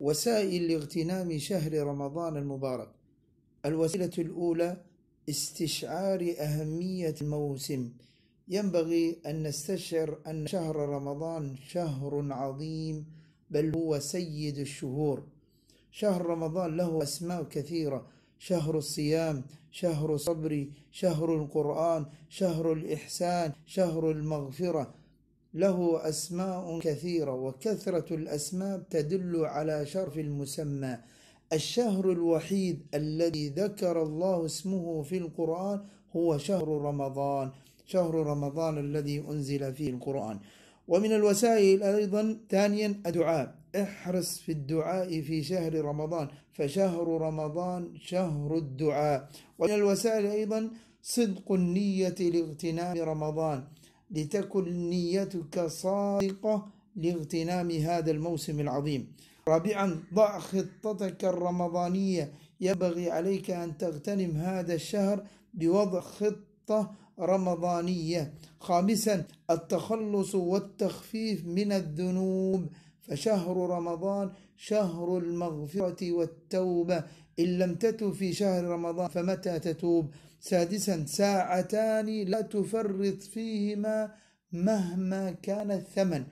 وسائل لاغتنام شهر رمضان المبارك الوسيلة الأولى استشعار أهمية الموسم ينبغي أن نستشعر أن شهر رمضان شهر عظيم بل هو سيد الشهور شهر رمضان له أسماء كثيرة شهر الصيام شهر الصبر شهر القرآن شهر الإحسان شهر المغفرة له أسماء كثيرة وكثرة الأسماء تدل على شرف المسمى الشهر الوحيد الذي ذكر الله اسمه في القرآن هو شهر رمضان شهر رمضان الذي أنزل فيه القرآن ومن الوسائل أيضا ثانيا الدعاء احرص في الدعاء في شهر رمضان فشهر رمضان شهر الدعاء ومن الوسائل أيضا صدق النية لاغتنام رمضان لتكن نيتك صادقة لاغتنام هذا الموسم العظيم رابعا ضع خطتك الرمضانية ينبغي عليك أن تغتنم هذا الشهر بوضع خطة رمضانية خامسا التخلص والتخفيف من الذنوب فشهر رمضان شهر المغفرة والتوبة إن لم تتب في شهر رمضان فمتى تتوب سادسا ساعتان لا تفرط فيهما مهما كان الثمن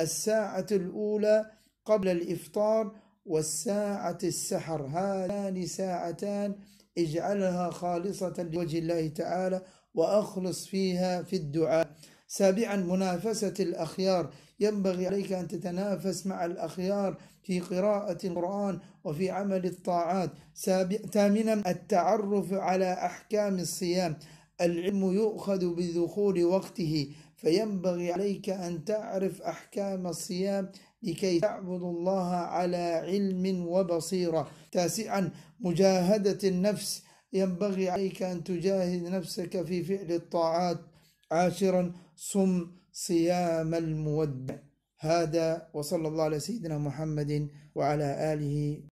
الساعة الأولى قبل الإفطار والساعة السحر هذان ساعتان اجعلها خالصة لوجه الله تعالى وأخلص فيها في الدعاء سابعا منافسة الأخيار ينبغي عليك أن تتنافس مع الأخيار في قراءة القرآن وفي عمل الطاعات ثامنا التعرف على أحكام الصيام العلم يؤخذ بدخول وقته فينبغي عليك أن تعرف أحكام الصيام لكي تعبد الله على علم وبصيرة تاسعا مجاهدة النفس ينبغي عليك أن تجاهد نفسك في فعل الطاعات عاشرا صم صيام المودع هذا وصلى الله على سيدنا محمد وعلى آله